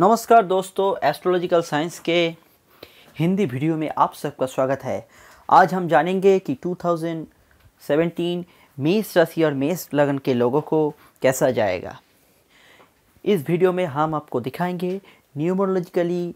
नमस्कार दोस्तों astrological science के हिंदी वीडियो में आप सबका स्वागत है आज हम जानेंगे कि 2017 मेष राशि और मेष लगन के लोगों को कैसा जाएगा इस वीडियो में हम आपको दिखाएंगे न्यूमरोलॉजिकली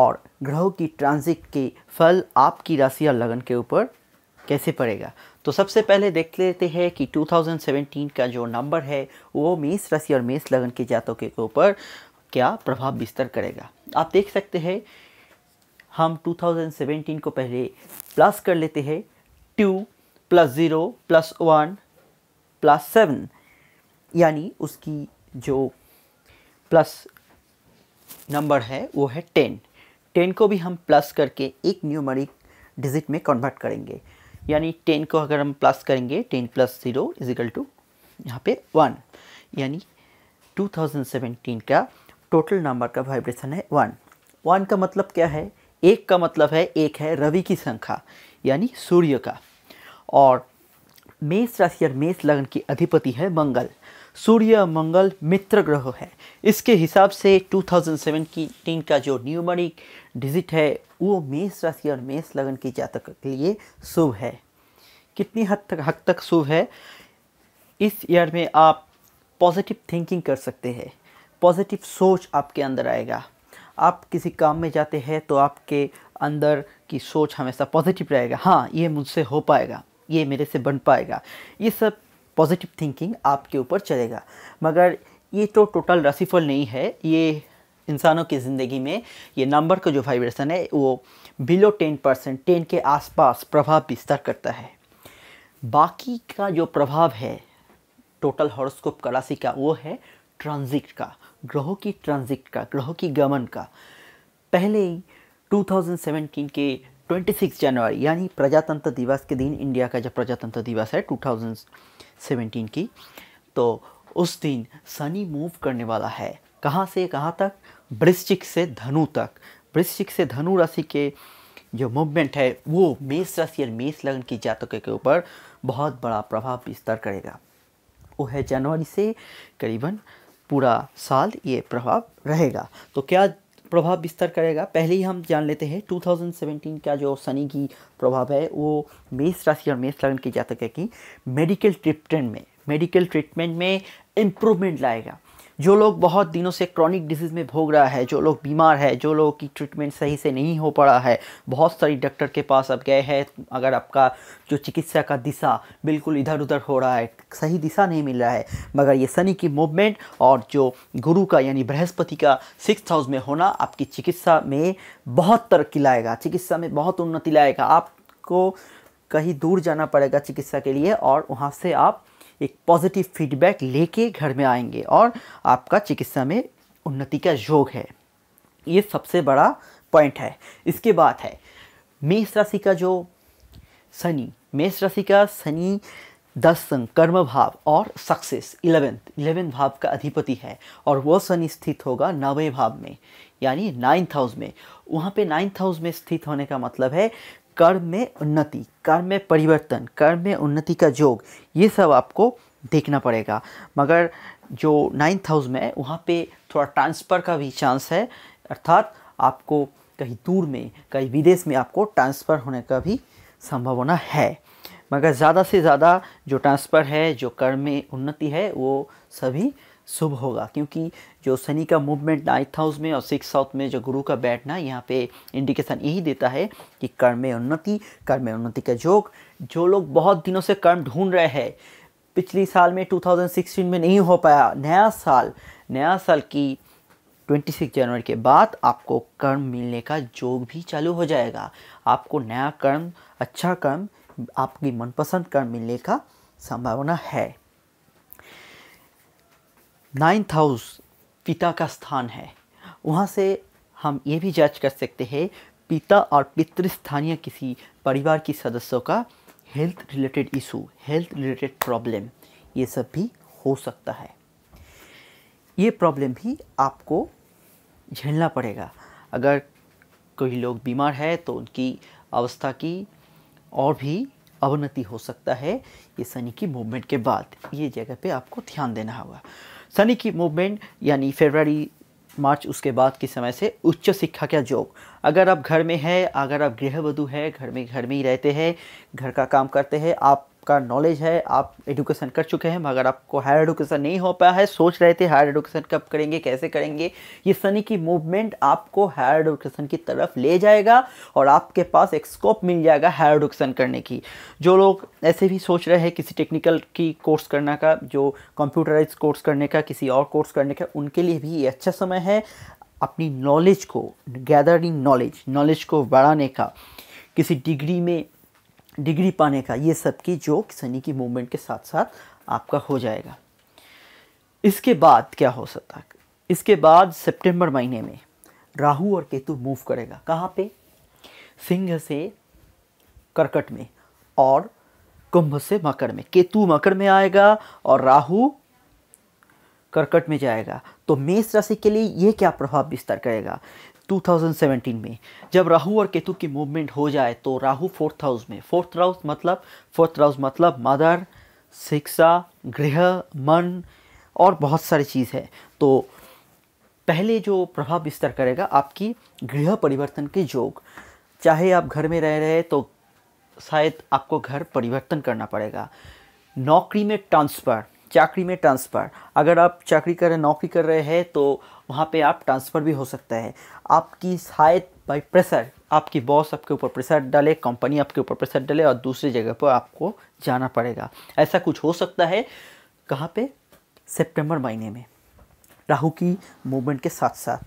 और ग्रहों की ट्रांजिट के फल आपकी राशि और लगन के ऊपर कैसे पड़ेगा तो सबसे पहले देख लेते हैं कि 2017 का जो नंबर है वो मेष राशि और मेष लगन के जातकों के ऊपर क्या प्रभाव बिस्तर करेगा आप देख सकते हैं हम 2017 को पहले प्लस कर लेते हैं two plus zero plus one plus seven यानी उसकी जो प्लस नंबर है वो है टेन टेन को भी हम प्लस करके एक न्यूमरिक डिजिट में कन्वर्ट करेंगे यानी टेन को अगर हम प्लस करेंगे ten plus zero equal to यहाँ पे वन यानी 2017 का टोटल नंबर का वाइब्रेशन है वन वन का मतलब क्या है एक का मतलब है एक है रवि की संख्या यानी सूर्य का और मेष राशि और मेष लग्न की अधिपति है मंगल सूर्य मंगल मित्र ग्रह है इसके हिसाब से की टीम का जो न्यूमरिक डिजिट है वो मेष राशि और मेष लग्न की जातक के लिए शुभ है कितनी हद तक हद तक शुभ है इस ईयर में आप पॉजिटिव थिंकिंग कर सकते हैं पॉजिटिव सोच आपके अंदर आएगा आप किसी काम में जाते हैं तो आपके अंदर की सोच हमेशा पॉजिटिव रहेगा हाँ ये मुझसे हो पाएगा ये मेरे से बन पाएगा ये सब पॉजिटिव थिंकिंग आपके ऊपर चलेगा मगर ये तो टोटल रसीफल नहीं है ये इंसानों की ज़िंदगी में ये नंबर का जो वाइब्रेशन है वो बिलो टेन परसेंट टेन के आसपास प्रभाव बिस्तर करता है बाकी का जो प्रभाव है टोटल हॉरोस्कोप कलासी का वो है ट्रांजिट का ग्रहों की ट्रांजिट का ग्रहों की गमन का पहले ही 2017 के 26 जनवरी यानी प्रजातंत्र दिवस के दिन इंडिया का जो प्रजातंत्र दिवस है 2017 की तो उस दिन सनी मूव करने वाला है कहाँ से कहाँ तक वृश्चिक से धनु तक वृश्चिक से धनु राशि के जो मूवमेंट है वो मेष राशि और मेष लग्न की जातकों के ऊपर बहुत बड़ा प्रभाव विस्तार करेगा वो है जनवरी से करीबन पूरा साल ये प्रभाव रहेगा तो क्या प्रभाव विस्तार करेगा पहले ही हम जान लेते हैं 2017 का जो शनि की प्रभाव है वो मेष राशि और मेष लगन के जातक है कि मेडिकल ट्रीटमेंट में मेडिकल ट्रीटमेंट में इम्प्रूवमेंट लाएगा जो लोग बहुत दिनों से क्रॉनिक डिजीज़ में भोग रहा है जो लोग बीमार है जो लोगों की ट्रीटमेंट सही से नहीं हो पड़ा है बहुत सारी डॉक्टर के पास अब गए हैं अगर आपका जो चिकित्सा का दिशा बिल्कुल इधर उधर हो रहा है सही दिशा नहीं मिल रहा है मगर ये शनि की मूवमेंट और जो गुरु का यानी बृहस्पति का सिक्स हाउस में होना आपकी चिकित्सा में बहुत तरक्की लाएगा चिकित्सा में बहुत उन्नति लाएगा आपको कहीं दूर जाना पड़ेगा चिकित्सा के लिए और वहाँ से आप एक पॉजिटिव फीडबैक लेके घर में आएंगे और आपका चिकित्सा में उन्नति का योग है ये सबसे बड़ा पॉइंट है इसके बाद है मेष राशि का जो शनि मेष राशि का शनि दस संग कर्म भाव और सक्सेस इलेवेंथ इलेवेंथ भाव का अधिपति है और वो शनि स्थित होगा नवे भाव में यानी नाइन्थ हाउस में वहाँ पे नाइन्थ हाउस में स्थित होने का मतलब है कर्म में उन्नति कर्म में परिवर्तन कर्म में उन्नति का योग ये सब आपको देखना पड़ेगा मगर जो नाइन्थ हाउस में है वहाँ पे थोड़ा ट्रांसफ़र का भी चांस है अर्थात आपको कहीं दूर में कहीं विदेश में आपको ट्रांसफ़र होने का भी संभावना है मगर ज़्यादा से ज़्यादा जो ट्रांसफ़र है जो कर्म में उन्नति है वो सभी शुभ होगा क्योंकि जो शनि का मूवमेंट नाइन्थ हाउस में और सिक्स हाउस में जो गुरु का बैठना यहाँ पे इंडिकेशन यही देता है कि कर्म में उन्नति कर्म में उन्नति का योग जो लोग बहुत दिनों से कर्म ढूंढ रहे हैं पिछली साल में 2016 में नहीं हो पाया नया साल नया साल की 26 जनवरी के बाद आपको कर्म मिलने का जोग भी चालू हो जाएगा आपको नया कर्म अच्छा कर्म आपकी मनपसंद कर्म मिलने का संभावना है नाइन्थ हाउस पिता का स्थान है वहाँ से हम ये भी जज कर सकते हैं पिता और पितृस्थानीय किसी परिवार की सदस्यों का health related issue health related problem ये सब भी हो सकता है ये प्रॉब्लम भी आपको झेलना पड़ेगा अगर कोई लोग बीमार है तो उनकी अवस्था की और भी अवनति हो सकता है ये शनि की मूवमेंट के बाद ये जगह पे आपको ध्यान देना होगा सनी की मूवमेंट यानी फेबररी मार्च उसके बाद के समय से उच्च शिक्षा का जोग अगर आप घर में हैं अगर आप गृहवधु हैं घर में घर में ही रहते हैं घर का काम करते हैं आप आपका नॉलेज है आप एडुकेशन कर चुके हैं मगर आपको हायर एडुकेशन नहीं हो पाया है सोच रहे थे हायर एडुकेशन कब करेंगे कैसे करेंगे ये सनी की मूवमेंट आपको हायर एडुकेशन की तरफ ले जाएगा और आपके पास एक स्कोप मिल जाएगा हायर एडुकेशन करने की जो लोग ऐसे भी सोच रहे हैं किसी टेक्निकल की कोर्स करने का जो कंप्यूटराइज कोर्स करने का किसी और कोर्स करने का उनके लिए भी ये अच्छा समय है अपनी नॉलेज को गैदरिंग नॉलेज नॉलेज को बढ़ाने का किसी डिग्री में डिग्री पाने का ये सब की जो शनि की मूवमेंट के साथ साथ आपका हो जाएगा इसके बाद क्या हो सकता है इसके बाद सितंबर महीने में राहु और केतु मूव करेगा कहाँ पे सिंह से कर्कट में और कुंभ से मकर में केतु मकर में आएगा और राहु कर्कट में जाएगा तो मेष राशि के लिए ये क्या प्रभाव विस्तार करेगा 2017 में जब राहु और केतु की मूवमेंट हो जाए तो राहु फोर्थ हाउस में फोर्थ हाउस मतलब फोर्थ हाउस मतलब मदर शिक्षा गृह मन और बहुत सारी चीज़ है तो पहले जो प्रभाव विस्तार करेगा आपकी गृह परिवर्तन के योग चाहे आप घर में रह रहे तो शायद आपको घर परिवर्तन करना पड़ेगा नौकरी में ट्रांसफ़र चाकरी में ट्रांसफ़र अगर आप चाकरी कर रहे नौकरी कर रहे हैं तो वहाँ पे आप ट्रांसफ़र भी हो सकता है आपकी शायद बाई प्रेशर आपकी बॉस आपके ऊपर प्रेशर डाले कंपनी आपके ऊपर प्रेशर डाले और दूसरी जगह पर आपको जाना पड़ेगा ऐसा कुछ हो सकता है कहाँ पे सितंबर महीने में राहु की मूवमेंट के साथ साथ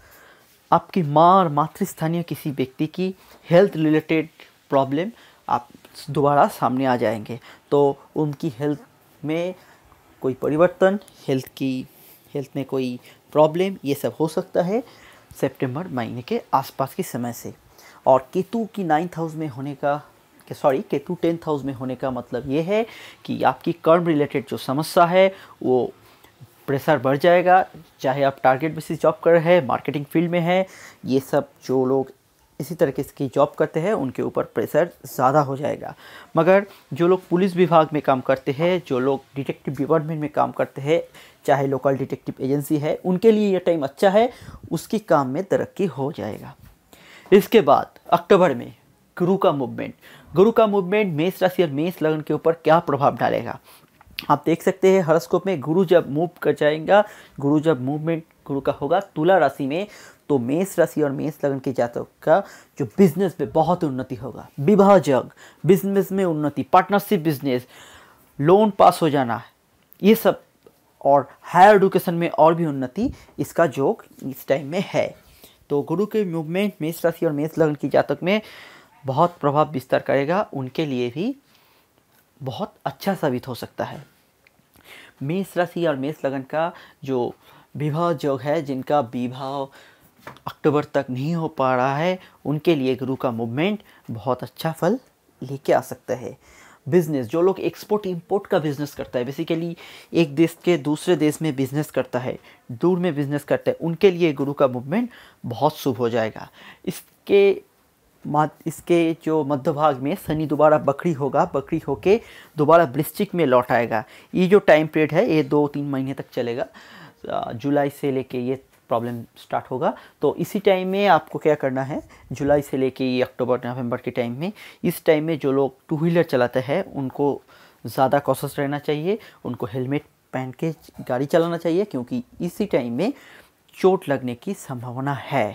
आपकी माँ और मातृस्थानीय किसी व्यक्ति की हेल्थ रिलेटेड प्रॉब्लम आप दोबारा सामने आ जाएंगे तो उनकी हेल्थ में कोई परिवर्तन हेल्थ की हेल्थ में कोई प्रॉब्लम ये सब हो सकता है सितंबर महीने के आसपास के समय से और केतु की नाइन्थ हाउस में होने का के सॉरी केतु टेंथ हाउस में होने का मतलब ये है कि आपकी कर्म रिलेटेड जो समस्या है वो प्रेशर बढ़ जाएगा चाहे आप टारगेट बेसिस जॉब कर रहे हैं मार्केटिंग फील्ड में हैं ये सब जो लोग इसी तरीके की जॉब करते हैं उनके ऊपर प्रेशर ज़्यादा हो जाएगा मगर जो लोग पुलिस विभाग में काम करते हैं जो लोग डिटेक्टिव डिपार्टमेंट में काम करते हैं चाहे लोकल डिटेक्टिव एजेंसी है उनके लिए यह टाइम अच्छा है उसकी काम में तरक्की हो जाएगा इसके बाद अक्टूबर में गुरु का मूवमेंट गुरु का मूवमेंट मेष राशि और मेष लगन के ऊपर क्या प्रभाव डालेगा आप देख सकते हैं हरस्कोप में गुरु जब मूव कर जाएगा गुरु जब मूवमेंट गुरु का होगा तुला राशि में तो मेष राशि और मेष लगन के जातक का जो बिजनेस में बहुत उन्नति होगा विवाह जग बिजनेस में उन्नति पार्टनरशिप बिजनेस लोन पास हो जाना ये सब और हायर एडुकेशन में और भी उन्नति इसका जोग इस टाइम में है तो गुरु के मूवमेंट मेष राशि और मेष लग्न की जातक में बहुत प्रभाव विस्तार करेगा उनके लिए भी बहुत अच्छा साबित हो सकता है मेष राशि और मेष लगन का जो विवाह जोग है जिनका विवाह अक्टूबर तक नहीं हो पा रहा है उनके लिए गुरु का मूवमेंट बहुत अच्छा फल लेके आ सकता है बिज़नेस जो लोग एक्सपोर्ट इंपोर्ट का बिज़नेस करता है बेसिकली एक देश के दूसरे देश में बिज़नेस करता है दूर में बिज़नेस करता है उनके लिए गुरु का मूवमेंट बहुत शुभ हो जाएगा इसके इसके जो मध्य भाग में शनि दोबारा बकरी होगा बकरी होके दोबारा वृश्चिक में लौट आएगा ये जो टाइम पीरियड है ये दो तीन महीने तक चलेगा जुलाई से लेके ये प्रॉब्लम स्टार्ट होगा तो इसी टाइम में आपको क्या करना है जुलाई से लेके ये अक्टूबर नवंबर के टाइम में इस टाइम में जो लोग टू व्हीलर चलाते हैं उनको ज़्यादा कॉशस रहना चाहिए उनको हेलमेट पहन के गाड़ी चलाना चाहिए क्योंकि इसी टाइम में चोट लगने की संभावना है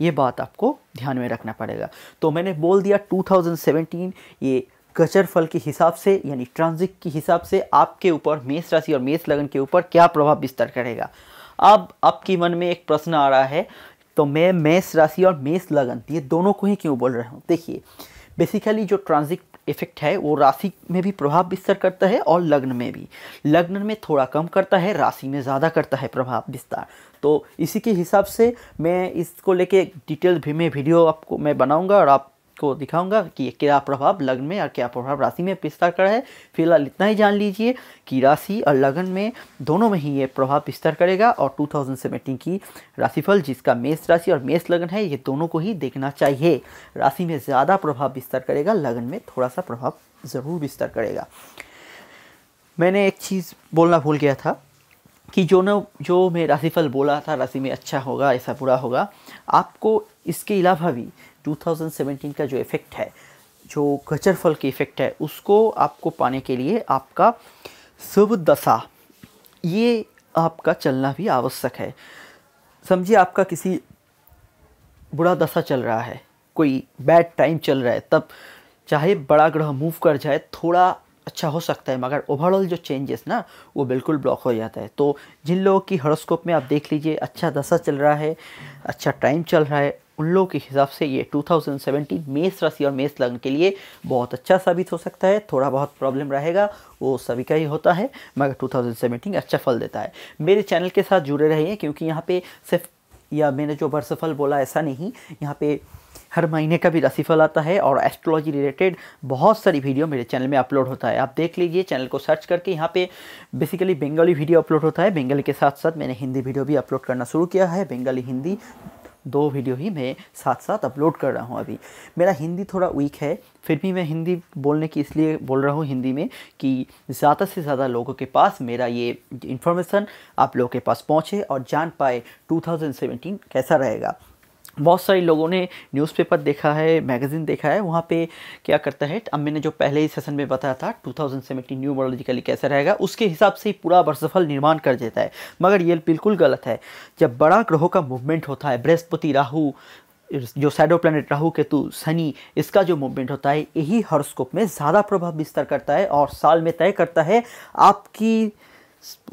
ये बात आपको ध्यान में रखना पड़ेगा तो मैंने बोल दिया 2017 ये गचर फल के हिसाब से यानी ट्रांजिक के हिसाब से आपके ऊपर मेष राशि और मेष लगन के ऊपर क्या प्रभाव विस्तार करेगा अब आपके मन में एक प्रश्न आ रहा है तो मैं मेष राशि और मेष लगन ये दोनों को ही क्यों बोल रहा हूँ देखिए बेसिकली जो ट्रांजिट इफेक्ट है वो राशि में भी प्रभाव विस्तार करता है और लग्न में भी लग्न में थोड़ा कम करता है राशि में ज़्यादा करता है प्रभाव विस्तार तो इसी के हिसाब से मैं इसको लेके डिटेल भी मैं वीडियो आपको मैं बनाऊंगा और आप को दिखाऊंगा कि क्या प्रभाव लग्न में और क्या प्रभाव राशि में विस्तार कर है फिलहाल इतना ही जान लीजिए कि राशि और लग्न में दोनों में ही ये प्रभाव विस्तार करेगा और 2017 की राशिफल जिसका मेष राशि और मेष लग्न है ये दोनों को ही देखना चाहिए राशि में ज़्यादा प्रभाव विस्तार करेगा लग्न में थोड़ा सा प्रभाव ज़रूर विस्तार करेगा मैंने एक चीज़ बोलना भूल गया था कि जो ना जो मैं राशिफल बोला था राशि में अच्छा होगा ऐसा बुरा होगा आपको इसके अलावा भी 2017 का जो इफ़ेक्ट है जो गचर फल की इफ़ेक्ट है उसको आपको पाने के लिए आपका शुभ दशा ये आपका चलना भी आवश्यक है समझिए आपका किसी बुरा दशा चल रहा है कोई बैड टाइम चल रहा है तब चाहे बड़ा ग्रह मूव कर जाए थोड़ा अच्छा हो सकता है मगर ओवरऑल जो चेंजेस ना वो बिल्कुल ब्लॉक हो जाता है तो जिन लोगों की हॉरोस्कोप में आप देख लीजिए अच्छा दशा चल रहा है अच्छा टाइम चल रहा है उन लोगों के हिसाब से ये 2017 मेष राशि और मेष लग्न के लिए बहुत अच्छा साबित हो सकता है थोड़ा बहुत प्रॉब्लम रहेगा वो सभी का ही होता है मगर 2017 अच्छा फल देता है मेरे चैनल के साथ जुड़े रहिए क्योंकि यहाँ पे सिर्फ या मैंने जो वर्षफल बोला ऐसा नहीं यहाँ पे हर महीने का भी राशिफल आता है और एस्ट्रोलॉजी रिलेटेड बहुत सारी वीडियो मेरे चैनल में अपलोड होता है आप देख लीजिए चैनल को सर्च करके यहाँ पे बेसिकली बंगाली वीडियो अपलोड होता है बंगाली के साथ साथ मैंने हिंदी वीडियो भी अपलोड करना शुरू किया है बंगाली हिंदी दो वीडियो ही मैं साथ साथ अपलोड कर रहा हूँ अभी मेरा हिंदी थोड़ा वीक है फिर भी मैं हिंदी बोलने की इसलिए बोल रहा हूँ हिंदी में कि ज़्यादा से ज़्यादा लोगों के पास मेरा ये इन्फॉर्मेशन आप लोगों के पास पहुँचे और जान पाए 2017 कैसा रहेगा बहुत सारे लोगों ने न्यूज़पेपर देखा है मैगज़ीन देखा है वहाँ पे क्या करता है अब मैंने जो पहले ही सेशन में बताया था 2017 न्यू बॉलोजिकली कैसा रहेगा उसके हिसाब से ही पूरा वर्षफल निर्माण कर देता है मगर ये बिल्कुल गलत है जब बड़ा ग्रहों का मूवमेंट होता है बृहस्पति राहु जो सैडो प्लानट राहु केतु शनि इसका जो मूवमेंट होता है यही हॉरोस्कोप में ज़्यादा प्रभाव विस्तार करता है और साल में तय करता है आपकी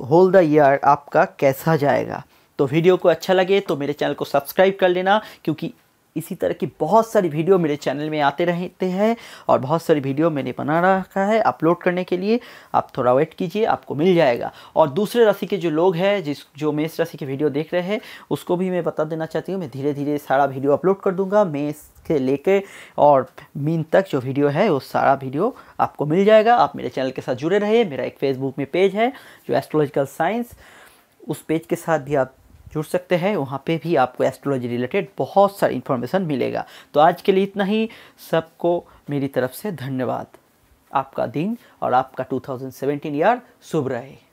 होल द ईयर आपका कैसा जाएगा तो वीडियो को अच्छा लगे तो मेरे चैनल को सब्सक्राइब कर लेना क्योंकि इसी तरह की बहुत सारी वीडियो मेरे चैनल में आते रहते हैं और बहुत सारी वीडियो मैंने बना रखा है अपलोड करने के लिए आप थोड़ा वेट कीजिए आपको मिल जाएगा और दूसरे राशि के जो लोग हैं जिस जो मेष राशि की वीडियो देख रहे हैं उसको भी मैं बता देना चाहती हूँ मैं धीरे धीरे सारा वीडियो अपलोड कर दूँगा मेष से लेके और मीन तक जो वीडियो है वो सारा वीडियो आपको मिल जाएगा आप मेरे चैनल के साथ जुड़े रहिए मेरा एक फेसबुक में पेज है जो एस्ट्रोलॉजिकल साइंस उस पेज के साथ भी आप जुड़ सकते हैं वहाँ पे भी आपको एस्ट्रोलॉजी रिलेटेड बहुत सारी इन्फॉर्मेशन मिलेगा तो आज के लिए इतना ही सबको मेरी तरफ से धन्यवाद आपका दिन और आपका 2017 ईयर शुभ रहे